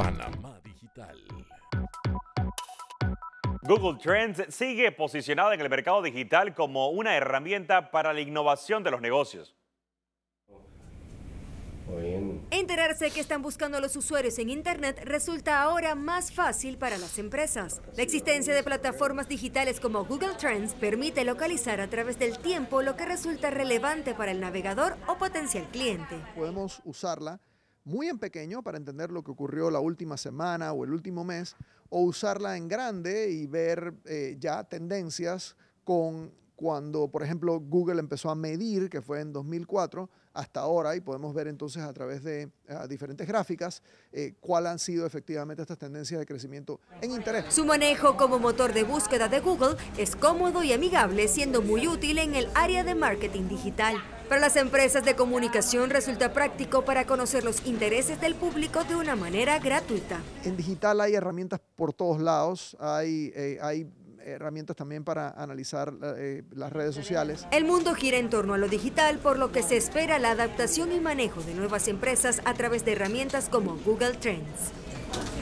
Panamá Digital. Google Trends sigue posicionada en el mercado digital como una herramienta para la innovación de los negocios. Enterarse que están buscando los usuarios en Internet resulta ahora más fácil para las empresas. La existencia de plataformas digitales como Google Trends permite localizar a través del tiempo lo que resulta relevante para el navegador o potencial cliente. Podemos usarla muy en pequeño para entender lo que ocurrió la última semana o el último mes, o usarla en grande y ver eh, ya tendencias con cuando, por ejemplo, Google empezó a medir, que fue en 2004, hasta ahora, y podemos ver entonces a través de diferentes gráficas cuáles eh, cuál han sido efectivamente estas tendencias de crecimiento en interés. Su manejo como motor de búsqueda de Google es cómodo y amigable, siendo muy útil en el área de marketing digital. Para las empresas de comunicación resulta práctico para conocer los intereses del público de una manera gratuita. En digital hay herramientas por todos lados, hay, eh, hay herramientas también para analizar eh, las redes sociales. El mundo gira en torno a lo digital, por lo que se espera la adaptación y manejo de nuevas empresas a través de herramientas como Google Trends.